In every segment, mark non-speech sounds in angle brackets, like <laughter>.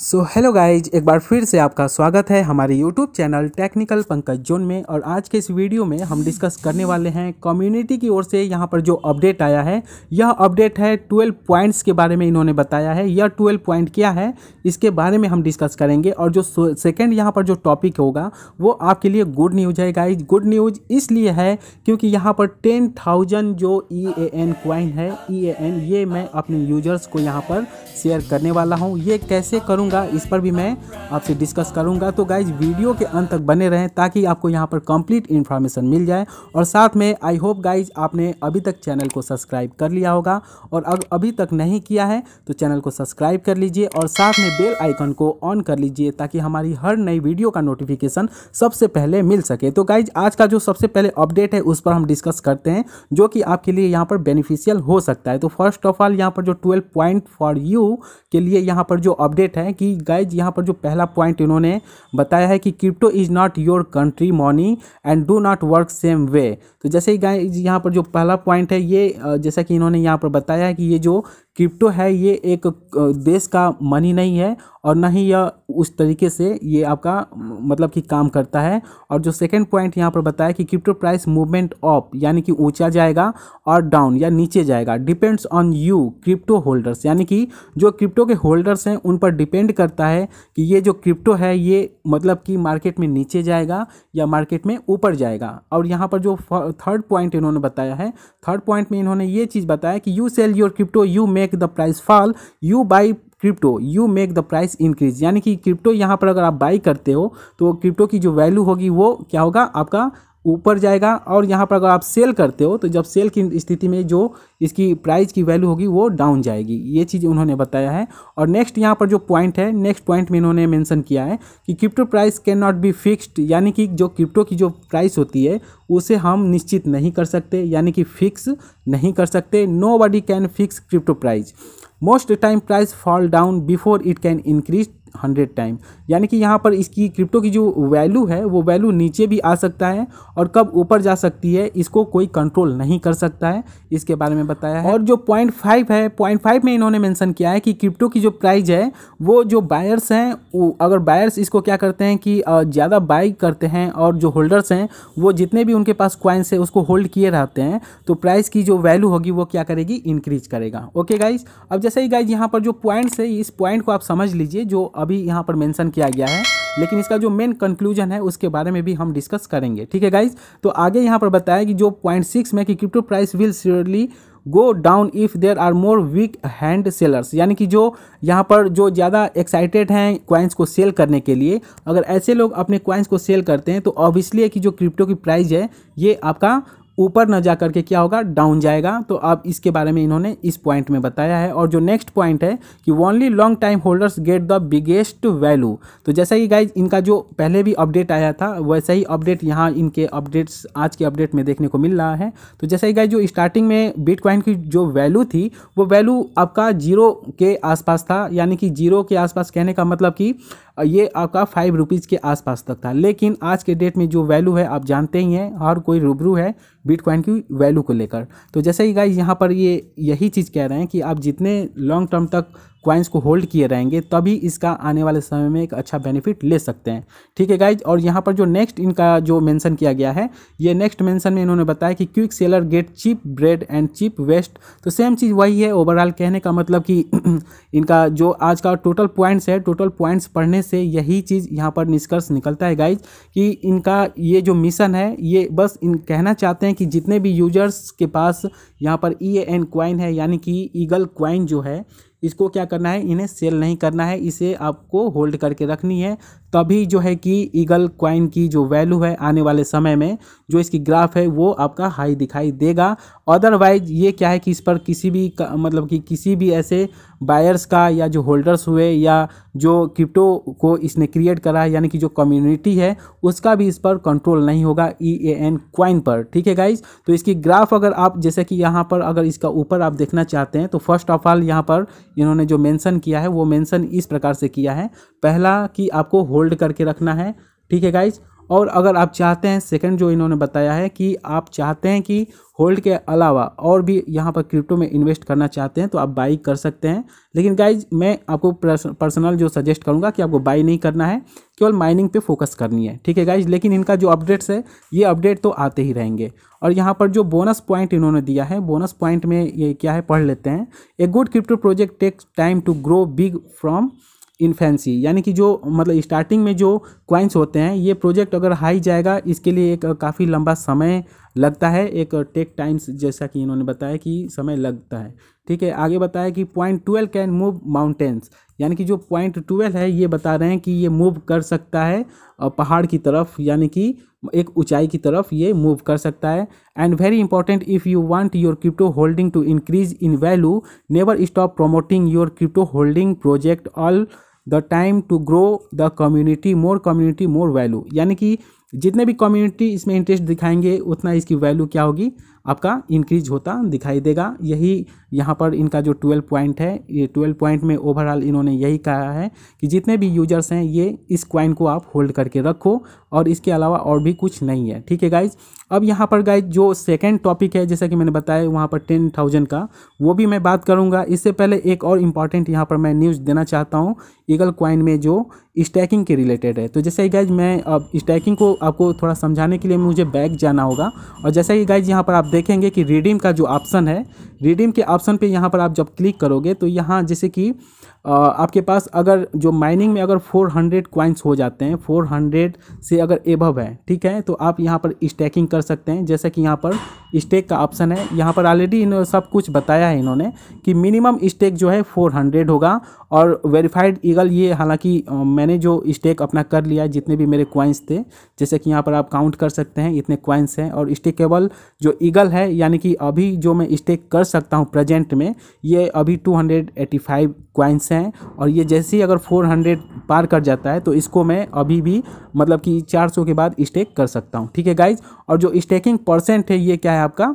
so hello guys एक बार फिर से आपका स्वागत है हमारे YouTube channel technical Pankaj zone में और आज के इस वीडियो में हम डिस्कस करने वाले हैं कम्युनिटी की ओर से यहाँ पर जो अपडेट आया है यह अपडेट है 12 पॉइंट्स के बारे में इन्होंने बताया है यह 12 पॉइंट क्या है इसके बारे में हम डिस्कस करेंगे और जो सेकेंड यहाँ पर जो टॉपिक होगा वो आपके लिए गुड न्यूज है गाइज गुड न्यूज इसलिए है क्योंकि यहाँ पर टेन जो ई ए एन है ई ए एन ये मैं अपने यूजर्स को यहाँ पर शेयर करने वाला हूँ ये कैसे करूँ करूँगा इस पर भी मैं आपसे डिस्कस करूँगा तो गाइज वीडियो के अंत तक बने रहें ताकि आपको यहाँ पर कंप्लीट इन्फॉर्मेशन मिल जाए और साथ में आई होप गाइज आपने अभी तक चैनल को सब्सक्राइब कर लिया होगा और अब अभी तक नहीं किया है तो चैनल को सब्सक्राइब कर लीजिए और साथ में बेल आइकन को ऑन कर लीजिए ताकि हमारी हर नई वीडियो का नोटिफिकेशन सबसे पहले मिल सके तो गाइज आज का जो सबसे पहले अपडेट है उस पर हम डिस्कस करते हैं जो कि आपके लिए यहाँ पर बेनिफिशियल हो सकता है तो फर्स्ट ऑफ ऑल यहाँ पर जो ट्वेल्व पॉइंट फॉर यू के लिए यहाँ पर जो अपडेट है कि गाइज यहाँ पर जो पहला पॉइंट इन्होंने बताया है कि crypto is not your country money and do not work same way तो जैसे ही गाइज यहाँ पर जो पहला पॉइंट है ये जैसा कि इन्होंने यहाँ पर बताया है कि ये जो क्रिप्टो है ये एक देश का मनी नहीं है और ना ही यह उस तरीके से ये आपका मतलब कि काम करता है और जो सेकेंड पॉइंट यहाँ पर बताया कि क्रिप्टो प्राइस मूवमेंट अप यानी कि ऊँचा जाएगा और डाउन या नीचे जाएगा depends on you crypto holders यानी कि जो क्रिप्टो के होल्डर्स हैं उन पर डिपेंड करता है कि ये जो क्रिप्टो है ये मतलब कि मार्केट में नीचे जाएगा या मार्केट में ऊपर जाएगा और यहाँ पर जो थर्ड पॉइंट इन्होंने बताया है थर्ड पॉइंट में इन्होंने ये चीज़ बताया कि you sell your crypto you make the price fall you buy crypto you make the price increase यानी कि क्रिप्टो यहाँ पर अगर आप बाई करते हो तो क्रिप्टो की जो वैल्यू होगी वो क्या होगा आपका ऊपर जाएगा और यहाँ पर अगर आप सेल करते हो तो जब सेल की स्थिति में जो इसकी प्राइस की वैल्यू होगी वो डाउन जाएगी ये चीज़ उन्होंने बताया है और नेक्स्ट यहाँ पर जो पॉइंट है नेक्स्ट पॉइंट में इन्होंने मेंशन किया है कि crypto price can not be fixed यानी कि जो क्रिप्टो की जो प्राइस होती है उसे हम निश्चित नहीं कर सकते यानी कि फिक्स नहीं कर सकते nobody can fix crypto price most time price fall down before it can increase hundred time यानी कि यहाँ पर इसकी क्रिप्टो की जो वैल्यू है वो वैल्यू नीचे भी आ सकता है और कब ऊपर जा सकती है इसको कोई कंट्रोल नहीं कर सकता है इसके बारे में बताया है और जो पॉइंट फाइव है पॉइंट फाइव में इन्होंने मैंसन किया है कि क्रिप्टो की जो प्राइज है वो जो बायर्स हैं अगर बायर्स इसको क्या करते हैं कि ज़्यादा बाई करते हैं और जो होल्डर्स हैं वो जितने भी उनके पास क्वाइंस है उसको होल्ड किए रहते हैं तो प्राइस की जो वैल्यू होगी वो क्या करेगी इंक्रीज करेगा ओके गाइज अब जैसे ही गाइज यहाँ पर जो पॉइंट्स है इस पॉइंट को आप समझ लीजिए जो अभी यहाँ पर मेंशन किया गया है लेकिन इसका जो मेन कंक्लूजन है उसके बारे में भी हम डिस्कस करेंगे ठीक है गाइज तो आगे यहाँ पर बताया कि जो पॉइंट सिक्स में कि crypto price will surely go down if there are more weak hand sellers यानी कि जो यहाँ पर जो ज़्यादा एक्साइटेड हैं क्वाइंस को सेल करने के लिए अगर ऐसे लोग अपने क्वाइंस को सेल करते हैं तो ऑब्वियसली है कि जो क्रिप्टो की प्राइस है ये आपका ऊपर न जा करके क्या होगा डाउन जाएगा तो अब इसके बारे में इन्होंने इस पॉइंट में बताया है और जो नेक्स्ट पॉइंट है कि only long time holders get the biggest value तो जैसा कि गाइज इनका जो पहले भी अपडेट आया था वैसा ही अपडेट यहाँ इनके अपडेट्स आज के अपडेट में देखने को मिल रहा है तो जैसा कि गाइज जो स्टार्टिंग में बिटकॉइन की जो वैल्यू थी वो वैल्यू आपका जीरो के आसपास था यानी कि जीरो के आसपास कहने का मतलब कि ये आपका फाइव रुपीज़ के आसपास तक था लेकिन आज के डेट में जो वैल्यू है आप जानते ही हैं हर कोई रूबरू है बिटकॉइन की वैल्यू को लेकर तो जैसे ही गाइज यहाँ पर ये यही चीज़ कह रहे हैं कि आप जितने लॉन्ग टर्म तक क्वाइंस को होल्ड किए रहेंगे तभी इसका आने वाले समय में एक अच्छा बेनिफिट ले सकते हैं ठीक है गाइज और यहाँ पर जो नेक्स्ट इनका जो मेंशन किया गया है ये नेक्स्ट मेंशन में इन्होंने बताया कि quick seller get cheap bread and cheap waste तो सेम चीज़ वही है ओवरऑल कहने का मतलब कि <clears throat> इनका जो आज का टोटल पॉइंट्स है टोटल पॉइंट्स पढ़ने से यही चीज़ यहाँ पर निष्कर्ष निकलता है गाइज कि इनका ये जो मिशन है ये बस इन कहना चाहते हैं कि जितने भी यूजर्स के पास यहाँ पर ई एन क्वाइन है यानी कि ईगल क्वाइन जो है इसको क्या करना है इन्हें सेल नहीं करना है इसे आपको होल्ड करके रखनी है तभी जो है कि ईगल क्वाइन की जो वैल्यू है आने वाले समय में जो इसकी ग्राफ है वो आपका हाई दिखाई देगा अदरवाइज ये क्या है कि इस पर किसी भी मतलब कि किसी भी ऐसे बायर्स का या जो होल्डर्स हुए या जो क्रिप्टो को इसने क्रिएट करा है यानी कि जो कम्युनिटी है उसका भी इस पर कंट्रोल नहीं होगा ई ए एन क्वाइन पर ठीक है गाइज तो इसकी ग्राफ अगर आप जैसे कि यहाँ पर अगर इसका ऊपर आप देखना चाहते हैं तो फर्स्ट ऑफ ऑल यहाँ पर इन्होंने जो मैंसन किया है वो मैंसन इस प्रकार से किया है पहला कि आपको होल्ड करके रखना है ठीक है गाइज और अगर आप चाहते हैं सेकंड जो इन्होंने बताया है कि आप चाहते हैं कि होल्ड के अलावा और भी यहाँ पर क्रिप्टो में इन्वेस्ट करना चाहते हैं तो आप बाई कर सकते हैं लेकिन गाइज मैं आपको पर्सनल जो सजेस्ट करूँगा कि आपको बाई नहीं करना है केवल माइनिंग पे फोकस करनी है ठीक है गाइज लेकिन इनका जो अपडेट्स है ये अपडेट तो आते ही रहेंगे और यहाँ पर जो बोनस पॉइंट इन्होंने दिया है बोनस पॉइंट में ये क्या है पढ़ लेते हैं a good crypto project takes time to grow big from infancy यानी कि जो मतलब स्टार्टिंग में जो क्वाइंस होते हैं ये प्रोजेक्ट अगर हाई जाएगा इसके लिए एक काफ़ी लंबा समय लगता है एक टेक टाइम्स जैसा कि इन्होंने बताया कि समय लगता है ठीक है आगे बताया कि point twelve can move mountains यानी कि जो पॉइंट ट्वेल्व है ये बता रहे हैं कि ये मूव कर सकता है पहाड़ की तरफ यानी कि एक ऊंचाई की तरफ ये मूव कर सकता है and very important if you want your crypto holding to increase in value never stop promoting your crypto holding project all the time to grow the community more community more value यानी कि जितने भी community इसमें interest दिखाएंगे उतना इसकी value क्या होगी आपका इंक्रीज होता दिखाई देगा यही यहाँ पर इनका जो ट्वेल्व पॉइंट है ये ट्वेल्व पॉइंट में ओवरऑल इन्होंने यही कहा है कि जितने भी यूजर्स हैं ये इस क्वाइन को आप होल्ड करके रखो और इसके अलावा और भी कुछ नहीं है ठीक है गाइज अब यहाँ पर गाइज जो सेकेंड टॉपिक है जैसा कि मैंने बताया वहाँ पर टेन थाउजेंड का वो भी मैं बात करूँगा इससे पहले एक और इम्पॉर्टेंट यहाँ पर मैं न्यूज़ देना चाहता हूँ ईगल क्वाइन में जो स्टैकिंग के रिलेटेड है तो जैसे ही गाइज मैं अब स्टैकिंग को आपको थोड़ा समझाने के लिए मुझे बैक जाना होगा और जैसे ही गाइज यहाँ पर आप देखेंगे कि रिडीम का जो ऑप्शन है रिडीम के ऑप्शन पर यहाँ पर आप जब क्लिक करोगे तो यहाँ जैसे कि आपके पास अगर जो माइनिंग में अगर 400 क्वाइंस हो जाते हैं 400 से अगर एबव है ठीक है तो आप यहाँ पर स्टैकिंग कर सकते हैं जैसे कि यहाँ पर स्टेक का ऑप्शन है यहाँ पर ऑलरेडी इन्होंने सब कुछ बताया है इन्होंने कि मिनिमम स्टेक जो है 400 होगा और वेरीफाइड ईगल ये हालांकि मैंने जो स्टेक अपना कर लिया जितने भी मेरे क्वाइंस थे जैसे कि यहाँ पर आप काउंट कर सकते हैं इतने क्वाइंस हैं और स्टेकेबल जो ईगल है यानी कि अभी जो मैं स्टेक कर सकता हूँ प्रजेंट में ये अभी टू क्वाइंस हैं हैं और ये जैसे ही अगर 400 पार कर जाता है तो इसको मैं अभी भी मतलब कि 400 के बाद स्टेक कर सकता हूँ ठीक है गाइज और जो स्टेकिंग परसेंट है ये क्या है आपका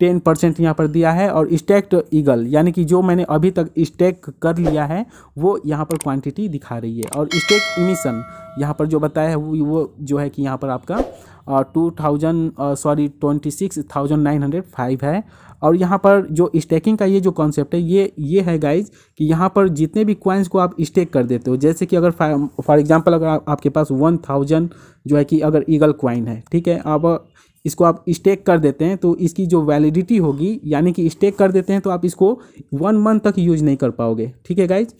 टेन परसेंट यहाँ पर दिया है और स्टेक्ट ईगल यानी कि जो मैंने अभी तक स्टेक कर लिया है वो यहाँ पर क्वान्टिटी दिखा रही है और स्टेक इमिशन यहाँ पर जो बताया है वो वो जो है कि यहाँ पर आपका two thousand sorry twenty six thousand nine hundred five है और यहाँ पर जो स्टैकिंग का ये जो कॉन्सेप्ट है ये ये है गाइज कि यहाँ पर जितने भी क्वाइंस को आप स्टेक कर देते हो जैसे कि अगर फॉर एग्जांपल अगर आप, आपके पास वन थाउजेंड जो है कि अगर ईगल क्वाइन है ठीक है अब इसको आप स्टेक कर देते हैं तो इसकी जो वैलिडिटी होगी यानी कि स्टेक कर देते हैं तो आप इसको वन मंथ तक यूज नहीं कर पाओगे ठीक है गाइज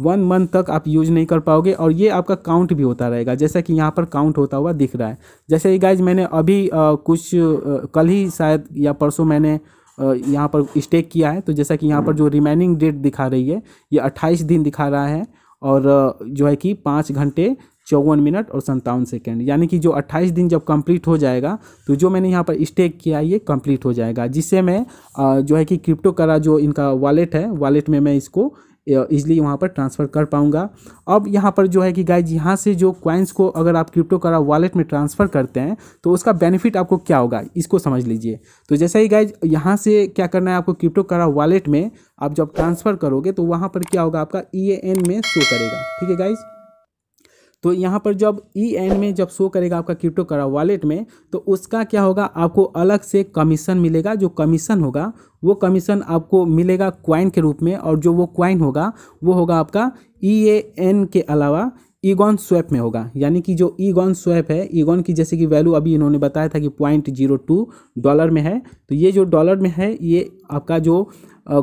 वन मंथ तक आप यूज नहीं कर पाओगे और ये आपका काउंट भी होता रहेगा जैसा कि यहाँ पर काउंट होता हुआ दिख रहा है जैसे गाइज मैंने अभी आ, कुछ आ, कल ही शायद या परसों मैंने यहाँ पर स्टेक किया है तो जैसा कि यहाँ पर जो रिमेनिंग डेट दिखा रही है ये अट्ठाईस दिन दिखा रहा है और जो है कि पाँच घंटे चौवन मिनट और संतावन सेकेंड यानी कि जो अट्ठाईस दिन जब कंप्लीट हो जाएगा तो जो मैंने यहाँ पर स्टेक किया ये कंप्लीट हो जाएगा जिससे मैं जो है कि क्रिप्टो करा जो इनका वॉलेट है वॉलेट में मैं इसको ईजिली वहाँ पर ट्रांसफ़र कर पाऊँगा अब यहाँ पर जो है कि गाइज यहाँ से जो क्वाइंस को अगर आप क्रिप्टो करा वॉलेट में ट्रांसफ़र करते हैं तो उसका बेनिफिट आपको क्या होगा इसको समझ लीजिए तो जैसे ही गाइज यहाँ से क्या करना है आपको क्रिप्टो करा वॉलेट में आप जब ट्रांसफ़र करोगे तो वहाँ पर क्या होगा आपका ई e में शो करेगा ठीक है गाइज़ तो यहाँ पर जब ई e एंड में जब शो करेगा आपका क्रिप्टो करा वॉलेट में तो उसका क्या होगा आपको अलग से कमीशन मिलेगा जो कमीशन होगा वो कमीशन आपको मिलेगा क्वाइन के रूप में और जो वो क्वाइन होगा वो होगा आपका ई ए एन के अलावा ईगॉन स्वैप में होगा यानी कि जो ईगॉन स्वैप है ईगॉन की जैसे कि वैल्यू अभी इन्होंने बताया था कि पॉइंट जीरो टू डॉलर में है तो ये जो डॉलर में है ये आपका जो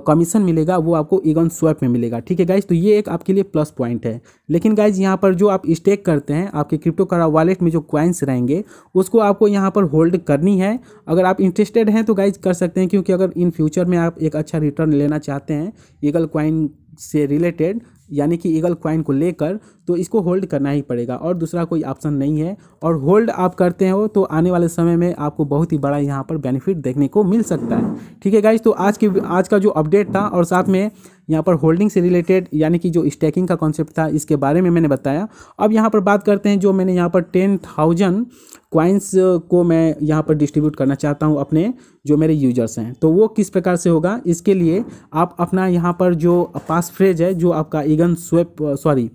कमीशन मिलेगा वो आपको ईगन स्वैप में मिलेगा ठीक है गाइज तो ये एक आपके लिए प्लस पॉइंट है लेकिन गाइज यहाँ पर जो आप स्टेक करते हैं आपके क्रिप्टो करा वॉलेट में जो क्वाइंस रहेंगे उसको आपको यहाँ पर होल्ड करनी है अगर आप इंटरेस्टेड हैं तो गाइज कर सकते हैं क्योंकि अगर इन फ्यूचर में आप एक अच्छा रिटर्न लेना चाहते हैं ईगल क्वाइन से रिलेटेड यानी कि ईगल क्वाइन को लेकर तो इसको होल्ड करना ही पड़ेगा और दूसरा कोई ऑप्शन नहीं है और होल्ड आप करते हो तो आने वाले समय में आपको बहुत ही बड़ा यहाँ पर बेनिफिट देखने को मिल सकता है ठीक है गाइज तो आज की आज का जो अपडेट था और साथ में यहाँ पर होल्डिंग से रिलेटेड यानी कि जो स्टैकिंग का कॉन्सेप्ट था इसके बारे में मैंने बताया अब यहाँ पर बात करते हैं जो मैंने यहाँ पर टेन थाउजेंड क्वाइंस को मैं यहाँ पर डिस्ट्रीब्यूट करना चाहता हूँ अपने जो मेरे यूजर्स हैं तो वो किस प्रकार से होगा इसके लिए आप अपना यहाँ पर जो पास फ्रेज है जो आपका इगन स्वेप सॉरी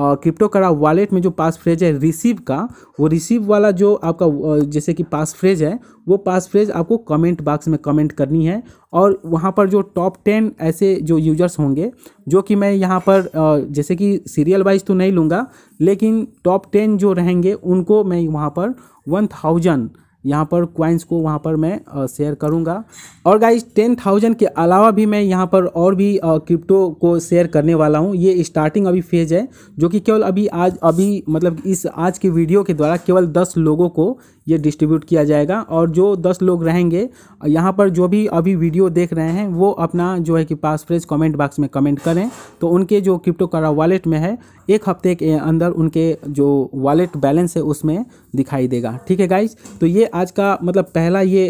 क्रिप्टो करा वॉलेट में जो पास फ्रेज है रिसीव का वो रिसीव वाला जो आपका uh, जैसे कि पास फ्रेज है वो पास फ्रेज आपको कमेंट बॉक्स में कमेंट करनी है और वहाँ पर जो टॉप टेन ऐसे जो यूजर्स होंगे जो कि मैं यहाँ पर uh, जैसे कि सीरियल वाइज तो नहीं लूँगा लेकिन टॉप टेन जो रहेंगे उनको मैं वहाँ पर वन थाउजेंड यहाँ पर क्वाइंस को वहाँ पर मैं शेयर करूँगा और गाइज टेन थाउजेंड के अलावा भी मैं यहाँ पर और भी क्रिप्टो को शेयर करने वाला हूँ ये स्टार्टिंग अभी फेज है जो कि केवल अभी आज अभी मतलब इस आज की वीडियो के द्वारा केवल दस लोगों को ये डिस्ट्रीब्यूट किया जाएगा और जो दस लोग रहेंगे यहाँ पर जो भी अभी वीडियो देख रहे हैं वो अपना जो है कि पास फ्रेज कमेंट बॉक्स में कमेंट करें तो उनके जो क्रिप्टो करा वॉलेट में है एक हफ्ते के अंदर उनके जो वॉलेट बैलेंस है उसमें दिखाई देगा ठीक है गाइज तो ये आज का मतलब पहला ये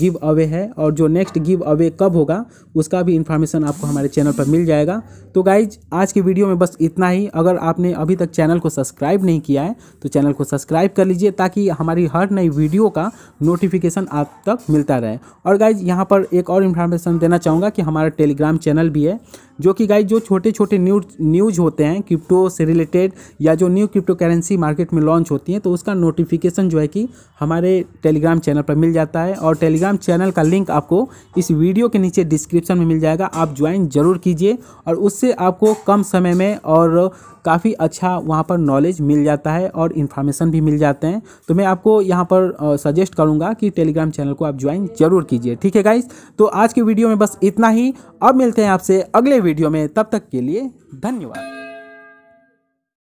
गिव अवे है और जो नेक्स्ट गिव अवे कब होगा उसका भी इन्फॉर्मेशन आपको हमारे चैनल पर मिल जाएगा तो गाइज आज की वीडियो में बस इतना ही अगर आपने अभी तक चैनल को सब्सक्राइब नहीं किया है तो चैनल को सब्सक्राइब कर लीजिए ताकि हमारी हर नई वीडियो का नोटिफिकेशन आप तक मिलता रहे और गाइज यहाँ पर एक और इन्फॉर्मेशन देना चाहूँगा कि हमारा टेलीग्राम चैनल भी है जो कि गाइज जो छोटे छोटे न्यूज न्यूज होते हैं क्रिप्टो से रिलेटेड या जो न्यू क्रिप्टो करेंसी मार्केट में लॉन्च होती हैं तो उसका नोटिफिकेशन जो है कि हमारे टेलीग्राम चैनल पर मिल जाता है और टेलीग्राम चैनल का लिंक आपको इस वीडियो के नीचे डिस्क्रिप्शन में मिल जाएगा आप ज्वाइन ज़रूर कीजिए और उससे आपको कम समय में और काफ़ी अच्छा वहाँ पर नॉलेज मिल जाता है और इन्फॉर्मेशन भी मिल जाते हैं तो मैं आपको यहाँ पर सजेस्ट करूँगा कि टेलीग्राम चैनल को आप ज्वाइन ज़रूर कीजिए ठीक है गाइज तो आज के वीडियो में बस इतना ही अब मिलते हैं आपसे अगले वीडियो में तब तक के लिए धन्यवाद